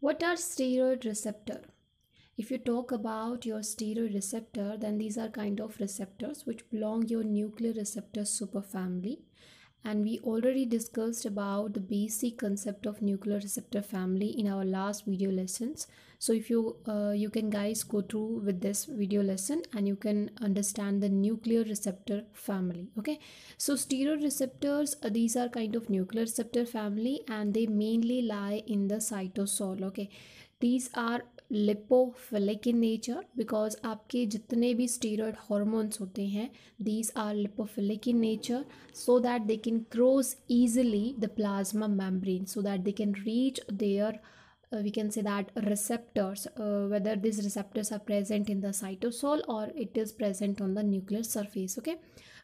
What are steroid receptor? If you talk about your steroid receptor, then these are kind of receptors which belong your nuclear receptor superfamily. And we already discussed about the basic concept of nuclear receptor family in our last video lessons so if you uh, you can guys go through with this video lesson and you can understand the nuclear receptor family okay so steroid receptors uh, these are kind of nuclear receptor family and they mainly lie in the cytosol okay these are lipophilic in nature because aapke jitne bhi steroid hormones hote hain these are lipophilic in nature so that they can cross easily the plasma membrane so that they can reach their uh, we can say that receptors uh, whether these receptors are present in the cytosol or it is present on the nuclear surface okay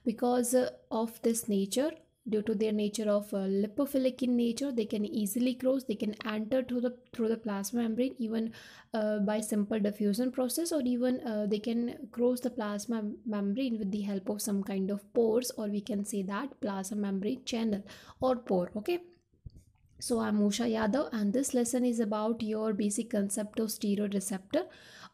because uh, of this nature due to their nature of uh, lipophilic in nature they can easily cross they can enter through the through the plasma membrane even uh, by simple diffusion process or even uh, they can cross the plasma membrane with the help of some kind of pores or we can say that plasma membrane channel or pore okay so I'm Usha Yadav and this lesson is about your basic concept of steroid receptor.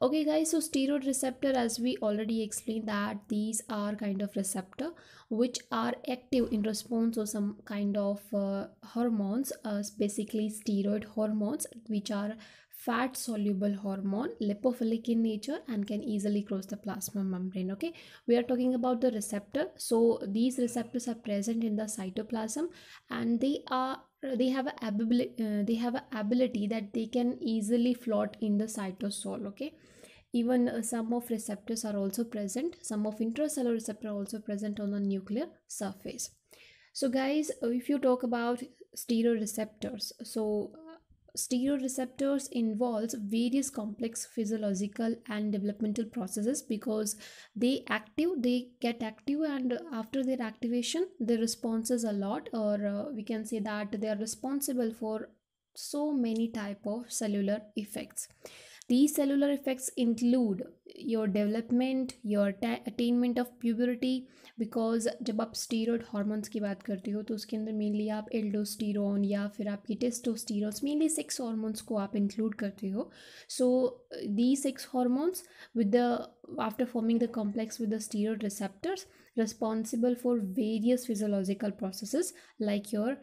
Okay guys, so steroid receptor as we already explained that these are kind of receptor which are active in response of some kind of uh, hormones, uh, basically steroid hormones which are fat soluble hormone lipophilic in nature and can easily cross the plasma membrane okay we are talking about the receptor so these receptors are present in the cytoplasm and they are they have a ability uh, they have a ability that they can easily float in the cytosol okay even uh, some of receptors are also present some of intracellular receptor also present on the nuclear surface so guys uh, if you talk about steroid receptors so stereoreceptors involves various complex physiological and developmental processes because they active they get active and after their activation their responses a lot or uh, we can say that they are responsible for so many type of cellular effects these cellular effects include your development, your attainment of puberty because जब आप steroid hormones की बात करते हो तो उसके अंदर mainly आप aldosterone या फिर आपकी टेस्टोस्टीरोन्स mainly sex hormones को आप include करते हो so these sex hormones with the after forming the complex with the steroid receptors responsible for various physiological processes like your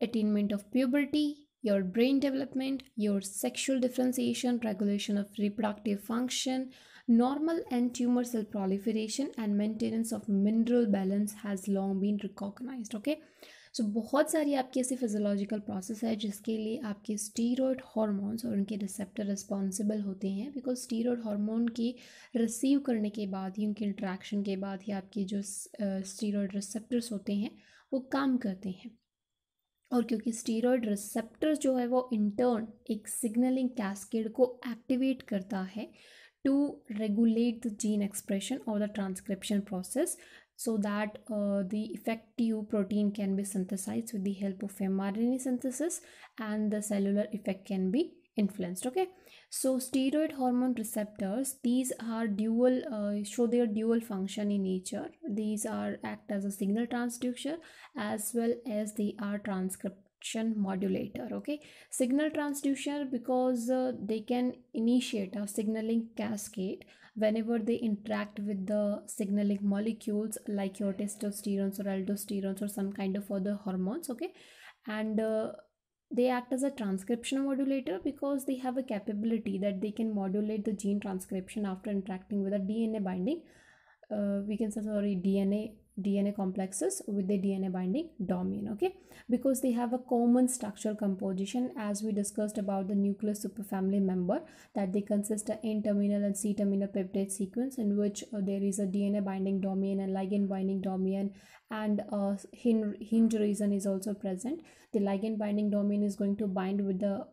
attainment of puberty your brain development, your sexual differentiation, regulation of reproductive function, normal and tumor cell proliferation, and maintenance of mineral balance has long been recognized. Okay. So so, बहुत सारी आपकी ऐसी physiological process है जिसके लिए आपके steroid hormones और उनके रिसेप्टर रिस्पॉन्सिबल होते हैं बिकॉज स्टीरोड हार्मोन की रिसीव करने के बाद ही उनके इंट्रैक्शन के बाद ही आपके जो स्टीरोड रिसेप्टर्स होते हैं वो काम करते हैं और क्योंकि स्टीरोड रिसेप्टर जो है वो इंटर्न एक सिग्नलिंग कैस्केड को एक्टिवेट करता है to regulate the gene expression और the transcription process so that the effective protein can be synthesize with the help of M R N A synthesis and the cellular effect can be influenced okay so steroid hormone receptors these are dual uh, show their dual function in nature these are act as a signal transducer as well as they are transcription modulator okay signal transducer because uh, they can initiate a signaling cascade whenever they interact with the signaling molecules like your testosterone or aldosterone or some kind of other hormones okay and uh, they act as a transcription modulator because they have a capability that they can modulate the gene transcription after interacting with a DNA binding. Uh, we can say sorry DNA DNA complexes with the DNA binding domain okay because they have a common structural composition as we discussed about the nucleus superfamily member that they consist of N-terminal and C-terminal peptide sequence in which uh, there is a DNA binding domain and ligand binding domain and uh, hinge region is also present the ligand binding domain is going to bind with the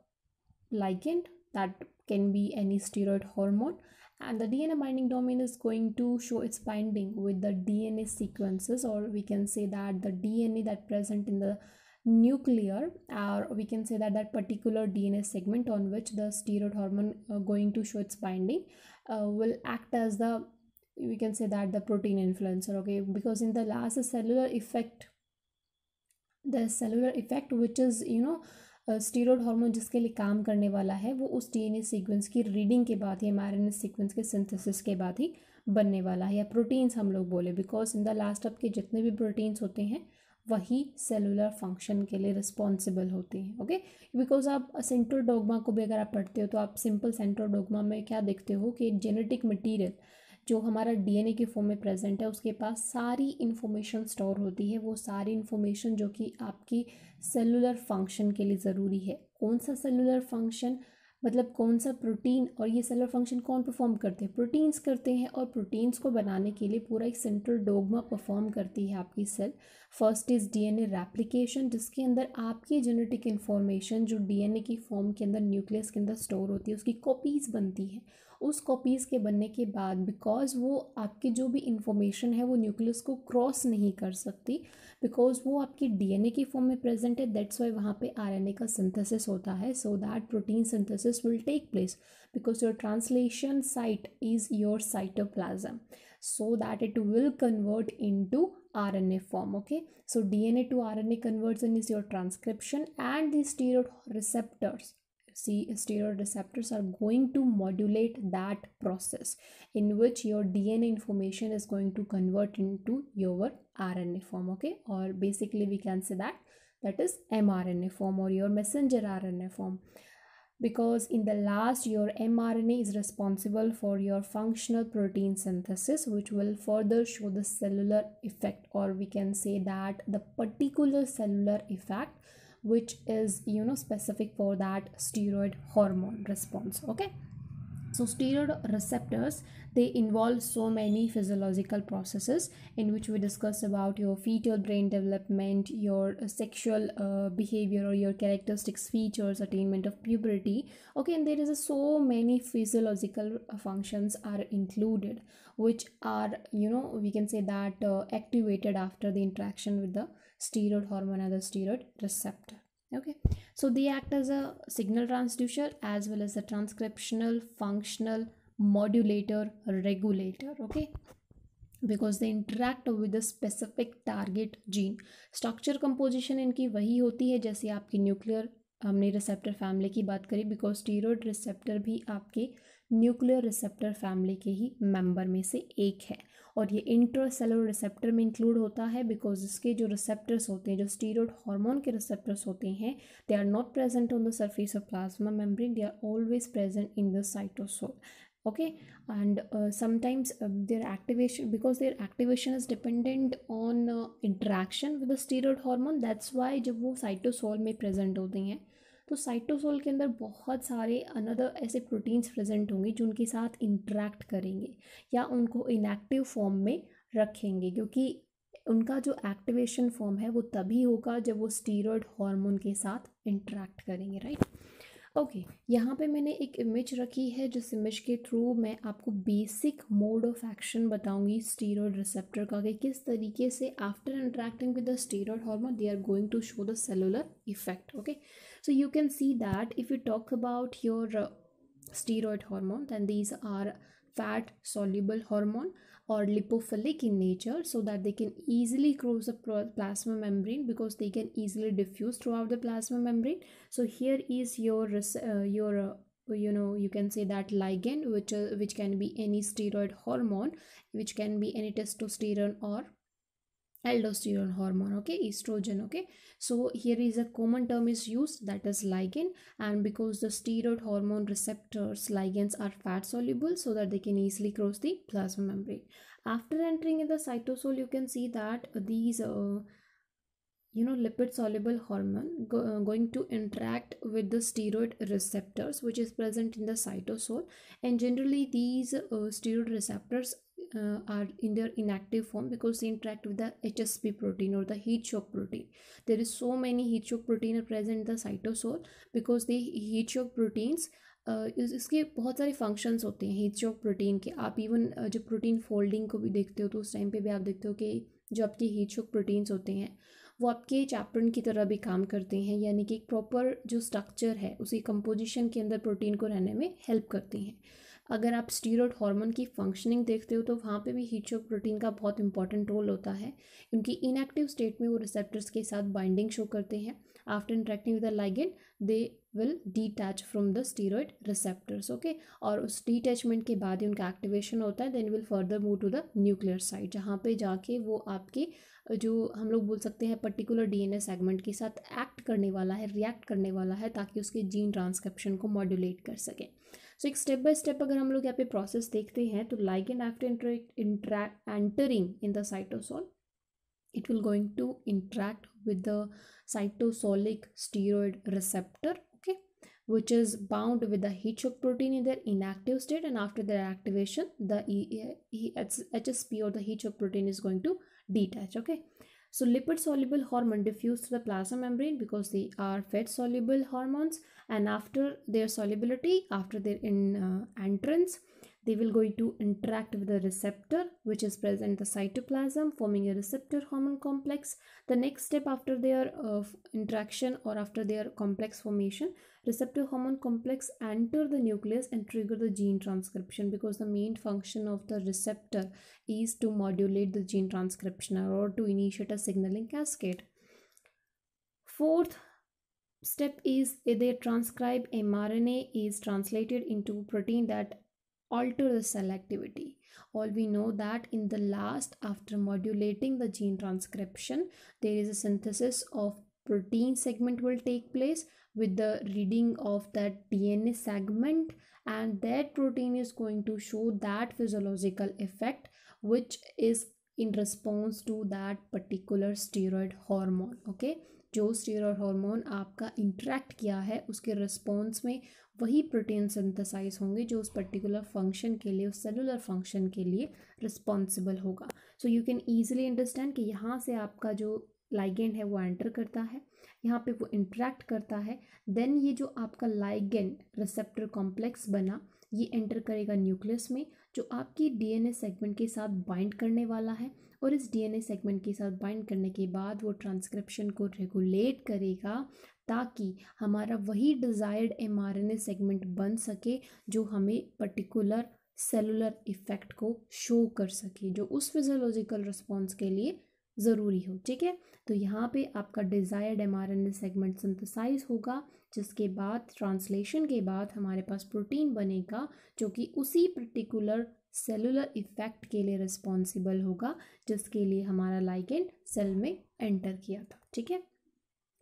ligand that can be any steroid hormone and the DNA binding domain is going to show its binding with the DNA sequences or we can say that the DNA that present in the nuclear or we can say that that particular DNA segment on which the steroid hormone uh, going to show its binding uh, will act as the we can say that the protein influencer okay because in the last cellular effect the cellular effect which is you know steroid hormone जिसके लिए काम करने वाला है वो उस DNA sequence की reading के बाद ही एमआरएनए सीक्वेंस के सिंथेसिस के बाद ही बनने वाला है या प्रोटीन्स हम लोग बोले because in the last up के जितने भी प्रोटीन्स होते हैं वही सेलुलर फंक्शन के लिए रिस्पॉन्सिबल होते हैं ओके बिकॉज आप सेंट्रोडोगमा को भी अगर आप पढ़ते हो तो आप सिंपल सेंट्रोडोगमा में क्या देखते हो कि जेनेटिक मटीरियल जो हमारा डीएनए के फॉर्म में प्रेजेंट है उसके पास सारी इन्फॉर्मेशन स्टोर होती है वो सारी इन्फॉर्मेशन जो कि आपकी सेलुलर फंक्शन के लिए ज़रूरी है कौन सा सेलुलर फंक्शन मतलब कौन सा प्रोटीन और ये सेलुलर फंक्शन कौन परफॉर्म करते हैं प्रोटीन्स करते हैं और प्रोटीन्स को बनाने के लिए पूरा एक सेंट्रल डोगमा परफॉर्म करती है आपकी cell first is DNA replication जिसके अंदर आपकी जेनेटिक इन्फॉर्मेशन जो डीएनए की फॉर्म के अंदर न्यूक्लियस के अंदर स्टोर होती है उसकी कॉपीज़ बनती है उस कॉपीज़ के बनने के बाद बिकॉज़ वो आपकी जो भी इंफॉर्मेशन है वो न्यूक्लियस को क्रॉस नहीं कर सकती बिकॉज़ वो आपकी डीएनए के फॉर्म में प्रेजेंट है दैट्स वाई वहाँ पे आरएनए का सिंथेसिस होता है so that protein synthesis will take place because your translation site is your cytoplasm R N A form okay so D N A to R N A conversion is is your transcription and steroid receptors See, steroid receptors are going to modulate that process in which your dna information is going to convert into your rna form okay or basically we can say that that is mrna form or your messenger rna form because in the last your mRNA is responsible for your functional protein synthesis which will further show the cellular effect or we can say that the particular cellular effect which is you know specific for that steroid hormone response okay so steroid receptors they involve so many physiological processes in which we discuss about your fetal brain development your uh, sexual uh, behavior or your characteristics features attainment of puberty okay and there is a, so many physiological uh, functions are included which are you know we can say that uh, activated after the interaction with the steroid hormone and the steroid receptor okay so they act as a signal transducer as well as a transcriptional functional modulator regulator okay because they interact with a specific target gene structure composition inki wahi hoti hai jaise aapki nuclear हमने receptor family की बात करी because steroid receptor भी आपके nuclear receptor family के ही member में से एक है और ये इंट्रोसेलुलर रिसेप्टर में इंक्लूड होता है बिकॉज इसके जो रिसेप्टर्स होते हैं जो स्टीरोड हार्मोन के रिसेप्टर्स होते हैं they are not present on the surface of plasma membrane they are always present in the cytosol okay and sometimes their activation because their activation is dependent on interaction with the steroid hormone that's why जब वो cytosol में present होते हैं तो cytosol के अंदर बहुत सारे अनदर ऐसे प्रोटीन्स प्रेजेंट होंगे जो उनके साथ इंट्रैक्ट करेंगे या उनको इनएक्टिव फॉर्म में रखेंगे क्योंकि उनका जो एक्टिवेशन फॉर्म है वो तभी होगा जब वो स्टीरोड हार्मोन के साथ इंट्रैक्ट करेंगे राइट ओके okay, यहाँ पे मैंने एक इमेज रखी है जिस इमेज के थ्रू मैं आपको बेसिक मोड ऑफ एक्शन बताऊंगी स्टीरोड रिसेप्टर का कि किस तरीके से after interacting with the steroid hormone they are going to show the cellular effect okay so you can see that if you talk about your steroid hormone then these are fat soluble hormone or lipophilic in nature so that they can easily cross the plasma membrane because they can easily diffuse throughout the plasma membrane so here is your uh, your uh, you know you can say that ligand which uh, which can be any steroid hormone which can be any testosterone or aldosterone hormone okay estrogen okay so here is a common term is used that is ligand and because the steroid hormone receptors ligands are fat soluble so that they can easily cross the plasma membrane after entering in the cytosol you can see that these uh, you know lipid soluble hormone go, uh, going to interact with the steroid receptors which is present in the cytosol and generally these uh, steroid receptors uh, are in their inactive form because they interact with the hsp protein or the heat shock protein there is so many heat shock protein are present in the cytosol because the heat shock proteins Uh, इसके बहुत सारे functions होते हैं heat shock protein के आप even जब protein folding को भी देखते हो तो उस टाइम पे भी आप देखते हो कि जो आपके हीट शॉक प्रोटीन्स होते हैं वो आपके चैपरन की तरह भी काम करते हैं यानी कि एक प्रॉपर जो स्ट्रक्चर है उसी कंपोजिशन के अंदर प्रोटीन को रहने में हेल्प करते हैं अगर आप स्टीरोड हार्मोन की फंक्शनिंग देखते हो तो वहाँ पे भी हीट शो प्रोटीन का बहुत इंपॉर्टेंट रोल होता है उनकी इनएक्टिव स्टेट में वो रिसेप्टर्स के साथ बाइंडिंग शो करते हैं after interacting with the ligand they will detach from the steroid receptors okay और उस डिटैचमेंट के बाद ही उनका एक्टिवेशन होता है then will further move to the nuclear side जहाँ पे जाके वो आपके जो हम लोग बोल सकते हैं पर्टिकुलर डीएनए सेगमेंट के साथ एक्ट करने वाला है रिएक्ट करने वाला है ताकि उसके जीन ट्रांसक्रिप्शन को मॉड्यूलेट कर सकें So, एक स्टेप बाय स्टेप अगर हम लोग यहाँ पे प्रोसेस देखते हैं तो ligand after interact intra entering it will go into interact with the cytosolic steroid receptor okay which is bound with the heat shock protein in their inactive state and after their activation the hsp or the heat shock protein is going to detach okay so lipid soluble hormone diffuse to the plasma membrane because they are fat soluble hormones and after their solubility after their in uh, entrance they will go to interact with the receptor which is present the cytoplasm forming a receptor hormone complex the next step after their uh, interaction or after their complex formation receptor hormone complex enter the nucleus and trigger the gene transcription because the main function of the receptor is to modulate the gene transcription or to initiate a signaling cascade fourth step is they transcribe mRNA is translated into protein that alter the cell activity. All we know that in the last after modulating the gene transcription there is a synthesis of protein segment will take place with the reading of that DNA segment and that protein is going to show that physiological effect which is in response to that particular steroid hormone okay जो और hormone आपका interact किया है उसके response में वही protein synthesise होंगे जो उस पर्टिकुलर फंक्शन के लिए उस सेलुलर फंक्शन के लिए रिस्पॉन्सिबल होगा so you can easily understand कि यहाँ से आपका जो लाइगेंड है वो एंटर करता है यहाँ पे वो इंट्रैक्ट करता है देन ये जो आपका लाइगेंड रिसेप्टर कॉम्प्लेक्स बना ये एंटर करेगा न्यूक्लियस में जो आपकी डीएनए सेगमेंट के साथ बाइंड करने वाला है और इस डीएनए सेगमेंट के साथ बाइंड करने के बाद वो ट्रांसक्रिप्शन को रेगुलेट करेगा ताकि हमारा वही डिज़ायर्ड एमआरएनए सेगमेंट बन सके जो हमें पर्टिकुलर सेलुलर इफ़ेक्ट को शो कर सके जो उस फिजोलॉजिकल रिस्पॉन्स के लिए ज़रूरी हो ठीक है तो यहाँ पे आपका डिज़ायर्ड एमआरएनए सेगमेंट सिंथेसाइज होगा जिसके बाद ट्रांसलेशन के बाद हमारे पास प्रोटीन बनेगा जो कि उसी पर्टिकुलर सेलुलर इफेक्ट के लिए रिस्पॉन्सिबल होगा जिसके लिए हमारा लाइगेंड सेल में एंटर किया था ठीक है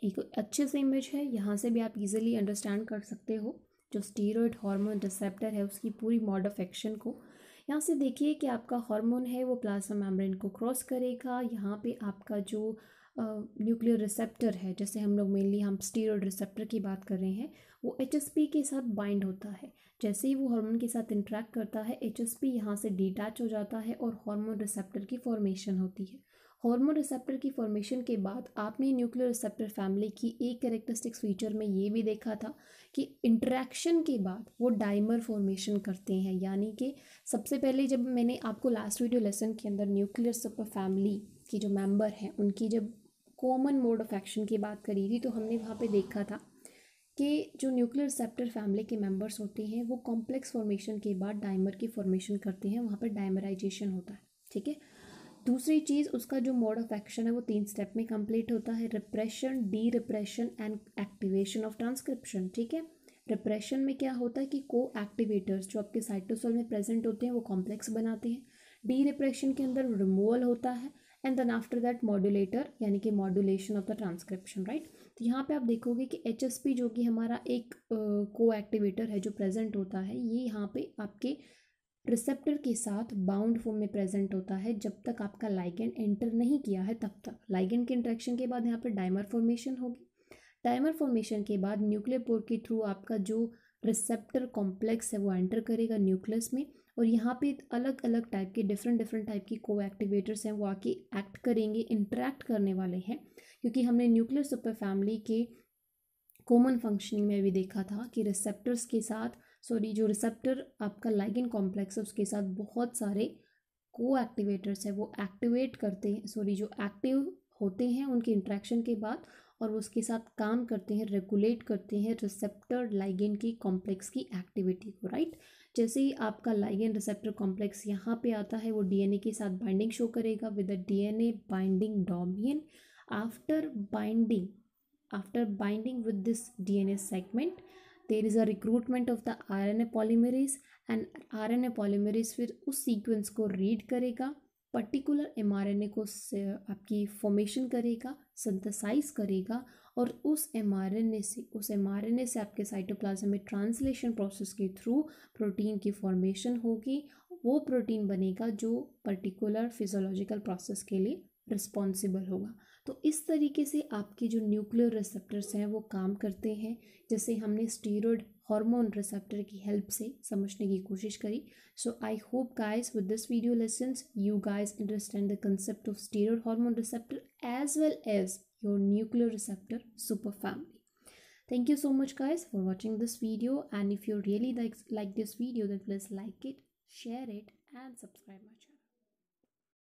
एक अच्छे से इमेज है यहाँ से भी आप इजीली अंडरस्टैंड कर सकते हो जो स्टीरोड हार्मोन रिसेप्टर है उसकी पूरी मॉड ऑफ एक्शन को यहाँ से देखिए कि आपका हार्मोन है वो प्लाज्मा मेम्ब्रेन को क्रॉस करेगा यहाँ पे आपका जो न्यूक्लियर uh, रिसेप्टर है जैसे हम लोग मेनली हम स्टीरोड रिसेप्टर की बात कर रहे हैं वो एच के साथ बाइंड होता है जैसे ही वो हार्मोन के साथ इंट्रैक्ट करता है एच एस यहाँ से डिटैच हो जाता है और हार्मोन रिसेप्टर की फॉर्मेशन होती है हार्मोन रिसेप्टर की फॉर्मेशन के बाद आपने न्यूक्लियर रिसेप्टर फैमिली की एक करेक्टरिस्टिक्स फीचर में ये भी देखा था कि इंटरेक्शन के बाद वो डाइमर फॉर्मेशन करते हैं यानी कि सबसे पहले जब मैंने आपको लास्ट वीडियो लेसन के अंदर न्यूक्लियर रिसेप्टर फैमिली की जो मेम्बर हैं उनकी जब कॉमन मोड ऑफ एक्शन की बात करी थी तो हमने वहाँ पर देखा था कि जो न्यूक्लियर रिसेप्टर फैमिली के मेम्बर्स होते हैं वो कॉम्प्लेक्स फॉर्मेशन के बाद डाइमर की फॉर्मेशन करते हैं वहाँ पर डाइमराइजेशन होता है ठीक है दूसरी चीज़ उसका जो मोड ऑफ एक्शन है वो तीन स्टेप में कंप्लीट होता है repression derepression and activation of transcription ठीक है रिप्रेशन में क्या होता है कि को एक्टिवेटर्स जो आपके साइटोसोल में प्रेजेंट होते हैं वो कॉम्प्लेक्स बनाते हैं डी रिप्रेशन के अंदर रिमूवल होता है and then after that modulator यानी कि modulation of the transcription right तो यहाँ पे आप देखोगे कि एच जो कि हमारा एक को uh, एक्टिवेटर है जो प्रेजेंट होता है ये यहाँ पे आपके रिसेप्टर के साथ बाउंड फॉर्म में प्रेजेंट होता है जब तक आपका लाइगेंड एंटर नहीं किया है तब तक लाइगेंड के इंट्रैक्शन के बाद यहाँ पर डायमर फॉर्मेशन होगी डायमर फॉर्मेशन के बाद न्यूक्लियर पोर के थ्रू आपका जो रिसेप्टर कॉम्प्लेक्स है वो एंटर करेगा न्यूक्लियस में और यहाँ पे अलग अलग टाइप के डिफरेंट डिफरेंट टाइप की को एक्टिवेटर्स हैं वो आके एक्ट करेंगे इंट्रैक्ट करने वाले हैं क्योंकि हमने न्यूक्लियर सुपर फैमिली के कॉमन फंक्शनिंग में भी देखा था कि रिसेप्टर्स के साथ सॉरी जो रिसेप्टर आपका लाइगिन कॉम्प्लेक्स है उसके साथ बहुत सारे को एक्टिवेटर्स है वो एक्टिवेट करते हैं सॉरी जो एक्टिव होते हैं उनके इंट्रैक्शन के बाद और वो उसके साथ काम करते हैं रेगुलेट करते हैं रिसेप्टर लाइगेन की कॉम्प्लेक्स की एक्टिविटी को राइट जैसे ही आपका लाइगेन रिसेप्टर कॉम्प्लेक्स यहाँ पे आता है वो डीएनए के साथ बाइंडिंग शो करेगा with the DNA binding domain after binding after binding with this DNA segment there is a recruitment of the R N A RNA and R N A फिर उस sequence को read करेगा particular M R N A को आपकी formation करेगा synthesize करेगा और उस एम आर एन ए से उस एम आर एन ए से आपके cytoplasm में ट्रांसलेशन प्रोसेस के थ्रू प्रोटीन की फॉर्मेशन होगी वो प्रोटीन बनेगा जो पर्टिकुलर फिजोलॉजिकल प्रोसेस के लिए रिस्पॉन्सिबल होगा तो इस तरीके से आपके जो न्यूक्लियर रिसेप्टर्स हैं वो काम करते हैं जैसे हमने स्टीरोड हार्मोन रिसेप्टर की हेल्प से समझने की कोशिश करी so I hope guys with this video lesson you guys understand the concept of steroid hormone receptor as well as your nuclear receptor super family thank you so much guys for watching this video and if you really like this video that then like it share it and subscribe my channel